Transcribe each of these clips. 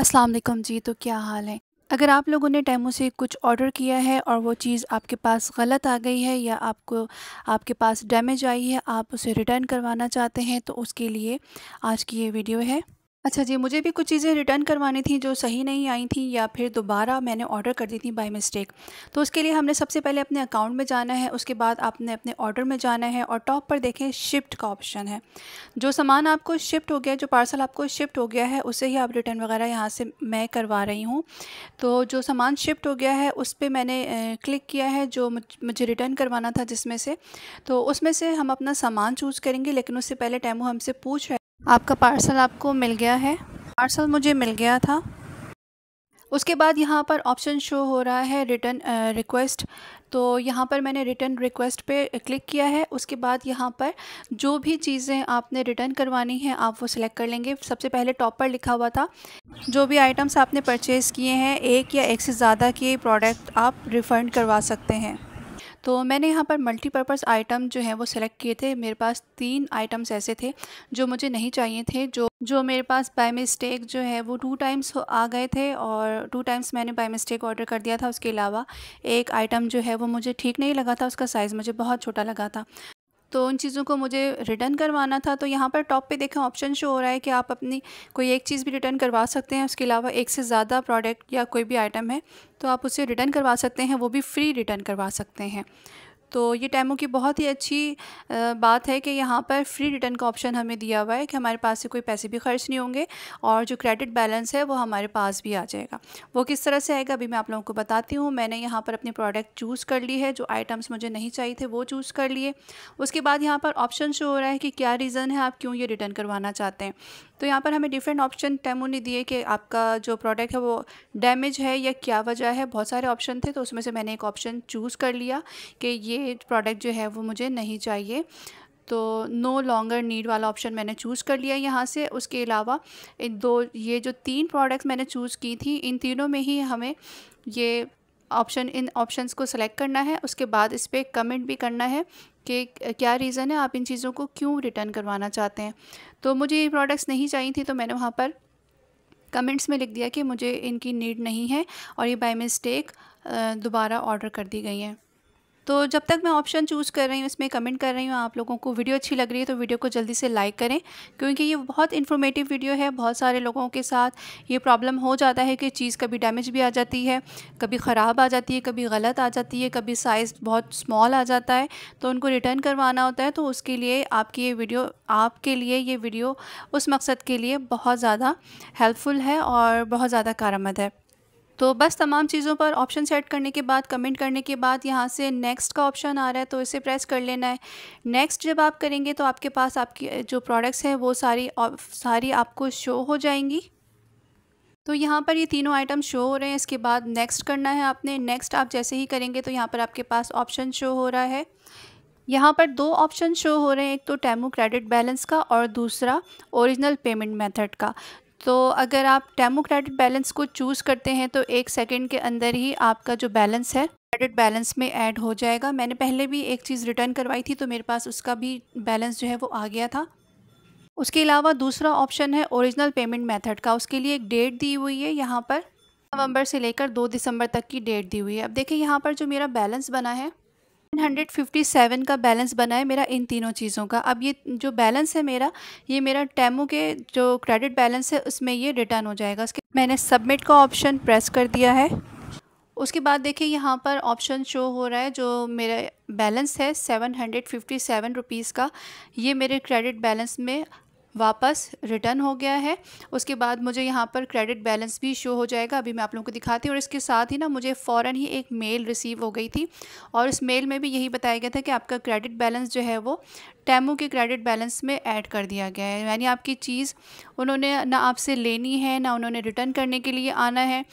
अस्सलाम वालेकुम जी तो क्या हाल है अगर आप लोगों ने टेमो से कुछ ऑर्डर किया है और वो चीज़ आपके पास गलत आ गई है या आपको आपके पास डैमेज आई है आप उसे रिटर्न करवाना चाहते हैं तो उसके लिए आज की ये वीडियो है अच्छा जी मुझे भी कुछ चीज़ें रिटर्न करवानी थी जो सही नहीं आई थी या फिर दोबारा मैंने ऑर्डर कर दी थी बाय मिस्टेक तो उसके लिए हमने सबसे पहले अपने अकाउंट में जाना है उसके बाद आपने अपने ऑर्डर में जाना है और टॉप पर देखें शिफ्ट का ऑप्शन है जो सामान आपको शिफ्ट हो गया जो पार्सल आपको शिफ्ट हो गया है उसे ही आप रिटर्न वगैरह यहाँ से मैं करवा रही हूँ तो जो सामान शिफ्ट हो गया है उस पर मैंने क्लिक किया है जो मुझे रिटर्न करवाना था जिसमें से तो उसमें से हम अपना सामान चूज़ करेंगे लेकिन उससे पहले टैमो हमसे पूछ रहे आपका पार्सल आपको मिल गया है पार्सल मुझे मिल गया था उसके बाद यहाँ पर ऑप्शन शो हो रहा है रिटर्न रिक्वेस्ट तो यहाँ पर मैंने रिटर्न रिक्वेस्ट पे क्लिक किया है उसके बाद यहाँ पर जो भी चीज़ें आपने रिटर्न करवानी हैं आप वो सिलेक्ट कर लेंगे सबसे पहले टॉप पर लिखा हुआ था जो भी आइटम्स आपने परचेज़ किए हैं एक या एक से ज़्यादा के प्रोडक्ट आप रिफ़ंड करवा सकते हैं तो मैंने यहाँ पर मल्टीपर्पज़ आइटम जो है वो सेलेक्ट किए थे मेरे पास तीन आइटम्स ऐसे थे जो मुझे नहीं चाहिए थे जो जो मेरे पास बाय मिस्टेक जो है वो टू टाइम्स आ गए थे और टू टाइम्स मैंने बाय मिस्टेक ऑर्डर कर दिया था उसके अलावा एक आइटम जो है वो मुझे ठीक नहीं लगा था उसका साइज़ मुझे बहुत छोटा लगा था तो उन चीज़ों को मुझे रिटर्न करवाना था तो यहाँ पर टॉप पे देखें ऑप्शन शो हो रहा है कि आप अपनी कोई एक चीज़ भी रिटर्न करवा सकते हैं उसके अलावा एक से ज़्यादा प्रोडक्ट या कोई भी आइटम है तो आप उसे रिटर्न करवा सकते हैं वो भी फ्री रिटर्न करवा सकते हैं तो ये टैमो की बहुत ही अच्छी बात है कि यहाँ पर फ्री रिटर्न का ऑप्शन हमें दिया हुआ है कि हमारे पास से कोई पैसे भी खर्च नहीं होंगे और जो क्रेडिट बैलेंस है वो हमारे पास भी आ जाएगा वो किस तरह से आएगा अभी मैं आप लोगों को बताती हूँ मैंने यहाँ पर अपने प्रोडक्ट चूज़ कर ली है जो आइटम्स मुझे नहीं चाहिए थे वो चूज़ कर लिए उसके बाद यहाँ पर ऑप्शन शो हो रहा है कि क्या रीज़न है आप क्यों ये रिटर्न करवाना चाहते हैं तो यहाँ पर हमें डिफरेंट ऑप्शन टैमो ने दिए कि आपका जो प्रोडक्ट है वो डैमेज है या क्या वजह है बहुत सारे ऑप्शन थे तो उसमें से मैंने एक ऑप्शन चूज़ कर लिया कि ये ये प्रोडक्ट जो है वो मुझे नहीं चाहिए तो नो लॉन्गर नीड वाला ऑप्शन मैंने चूज़ कर लिया यहाँ से उसके अलावा इन दो ये जो तीन प्रोडक्ट्स मैंने चूज़ की थी इन तीनों में ही हमें ये ऑप्शन इन ऑप्शंस को सेलेक्ट करना है उसके बाद इस पर कमेंट भी करना है कि क्या रीज़न है आप इन चीज़ों को क्यों रिटर्न करवाना चाहते हैं तो मुझे ये प्रोडक्ट्स नहीं चाहिए थी तो मैंने वहाँ पर कमेंट्स में लिख दिया कि मुझे इनकी नीड नहीं है और ये बाय मिस्टेक दोबारा ऑर्डर कर दी गई हैं तो जब तक मैं ऑप्शन चूज़ कर रही हूँ इसमें कमेंट कर रही हूँ आप लोगों को वीडियो अच्छी लग रही है तो वीडियो को जल्दी से लाइक करें क्योंकि ये बहुत इन्फॉर्मेटिव वीडियो है बहुत सारे लोगों के साथ ये प्रॉब्लम हो जाता है कि चीज़ कभी डैमेज भी आ जाती है कभी ख़राब आ जाती है कभी गलत आ जाती है कभी साइज़ बहुत स्मॉल आ जाता है तो उनको रिटर्न करवाना होता है तो उसके लिए आपकी ये वीडियो आपके लिए ये वीडियो उस मकसद के लिए बहुत ज़्यादा हेल्पफुल है और बहुत ज़्यादा कारमद है तो बस तमाम चीज़ों पर ऑप्शन सेट करने के बाद कमेंट करने के बाद यहाँ से नेक्स्ट का ऑप्शन आ रहा है तो इसे प्रेस कर लेना है नेक्स्ट जब आप करेंगे तो आपके पास आपकी जो प्रोडक्ट्स हैं वो सारी सारी आपको शो हो जाएंगी तो यहाँ पर ये तीनों आइटम शो हो रहे हैं इसके बाद नेक्स्ट करना है आपने नेक्स्ट आप जैसे ही करेंगे तो यहाँ पर आपके पास ऑप्शन शो हो रहा है यहाँ पर दो ऑप्शन शो हो रहे हैं एक तो टैमो क्रेडिट बैलेंस का और दूसरा ओरिजिनल पेमेंट मेथड का तो अगर आप डेमोक्रेटिक बैलेंस को चूज़ करते हैं तो एक सेकंड के अंदर ही आपका जो बैलेंस है क्रेडिट बैलेंस में ऐड हो जाएगा मैंने पहले भी एक चीज़ रिटर्न करवाई थी तो मेरे पास उसका भी बैलेंस जो है वो आ गया था उसके अलावा दूसरा ऑप्शन है ओरिजिनल पेमेंट मेथड का उसके लिए एक डेट दी हुई है यहाँ पर नवंबर से लेकर दो दिसंबर तक की डेट दी हुई है अब देखिए यहाँ पर जो मेरा बैलेंस बना है 157 का बैलेंस बना है मेरा इन तीनों चीज़ों का अब ये जो बैलेंस है मेरा ये मेरा टेमो के जो क्रेडिट बैलेंस है उसमें ये रिटर्न हो जाएगा उसके मैंने सबमिट का ऑप्शन प्रेस कर दिया है उसके बाद देखिए यहाँ पर ऑप्शन शो हो रहा है जो मेरा बैलेंस है seven hundred fifty seven rupees का ये मेरे क्रेडिट बैलेंस में वापस रिटर्न हो गया है उसके बाद मुझे यहाँ पर क्रेडिट बैलेंस भी शो हो जाएगा अभी मैं आप लोगों को दिखाती हूँ और इसके साथ ही ना मुझे फ़ौर ही एक मेल रिसीव हो गई थी और इस मेल में भी यही बताया गया था कि आपका क्रेडिट बैलेंस जो है वो टैमू के क्रेडिट बैलेंस में ऐड कर दिया गया है यानी आपकी चीज़ उन्होंने ना आपसे लेनी है ना उन्होंने रिटर्न करने के लिए आना है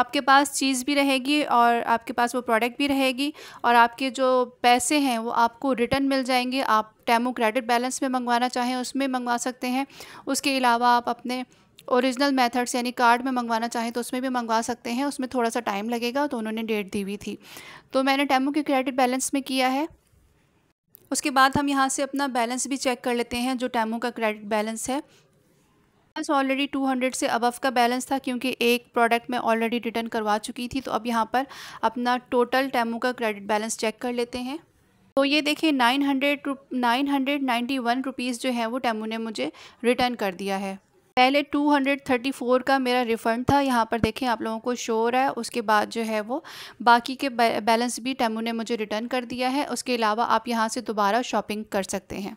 आपके पास चीज़ भी रहेगी और आपके पास वो प्रोडक्ट भी रहेगी और आपके जो पैसे हैं वो आपको रिटर्न मिल जाएंगे आप टैमो क्रेडिट बैलेंस में मंगवाना चाहें उसमें मंगवा सकते हैं उसके अलावा आप अपने ओरिजिनल मेथड्स यानी कार्ड में मंगवाना चाहें तो उसमें भी मंगवा सकते हैं उसमें थोड़ा सा टाइम लगेगा तो उन्होंने डेट दी हुई थी तो मैंने टैमो के क्रेडिट बैलेंस में किया है उसके बाद हम यहाँ से अपना बैलेंस भी चेक कर लेते हैं जो टैमो का क्रेडिट बैलेंस है बस ऑलरेडी 200 से अबव का बैलेंस था क्योंकि एक प्रोडक्ट में ऑलरेडी रिटर्न करवा चुकी थी तो अब यहाँ पर अपना टोटल टैमो का क्रेडिट बैलेंस चेक कर लेते हैं तो ये देखिए nine hundred nine hundred ninety one rupees जो है वो टैमो ने मुझे रिटर्न कर दिया है पहले 234 का मेरा रिफ़ंड था यहाँ पर देखें आप लोगों को शोर है उसके बाद जो है वो बाकी के बैलेंस भी टेमू ने मुझे रिटर्न कर दिया है उसके अलावा आप यहाँ से दोबारा शॉपिंग कर सकते हैं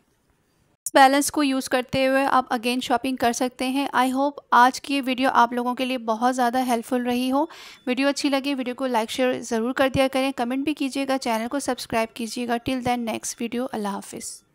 बैलेंस को यूज़ करते हुए आप अगेन शॉपिंग कर सकते हैं आई होप आज की वीडियो आप लोगों के लिए बहुत ज़्यादा हेल्पफुल रही हो वीडियो अच्छी लगी वीडियो को लाइक शेयर ज़रूर कर दिया करें कमेंट भी कीजिएगा चैनल को सब्सक्राइब कीजिएगा टिल दैन नेक्स्ट वीडियो अल्लाह हाफिज़